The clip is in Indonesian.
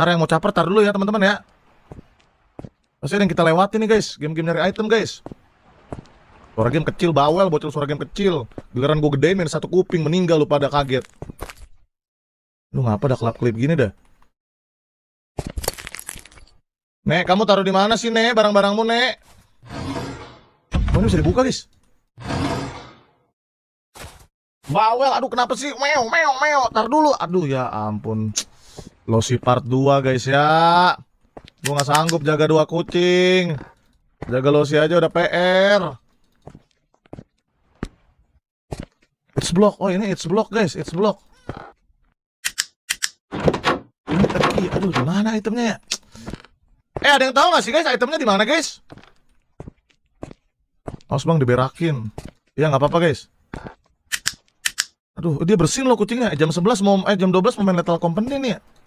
Tar yang mau caper tar dulu ya teman-teman ya. Pasti yang kita lewati nih guys, game-game nyari item guys. Suara game kecil bawel, bocil suara game kecil. Giliran gue gede main satu kuping meninggal lu pada kaget. Lu ngapa dah kelap-kelip gini dah? Nek, kamu taruh di mana sih, Nek? Barang-barangmu, Nek? Oh, ini bisa dibuka, guys. Bawel, aduh kenapa sih? Meo, meo, meo. Tar dulu. Aduh, ya ampun. Losi part 2 guys ya Gue gak sanggup jaga dua kucing Jaga Losi aja udah PR It's block, oh ini it's block guys, it's block Ini teki, aduh dimana itemnya ya Eh ada yang tahu gak sih guys itemnya di mana guys? Awas bang diberakin Ya gak apa-apa guys Aduh, dia bersin loh kucingnya. Eh, jam 11 mau eh jam 12 mau main Lethal Company nih.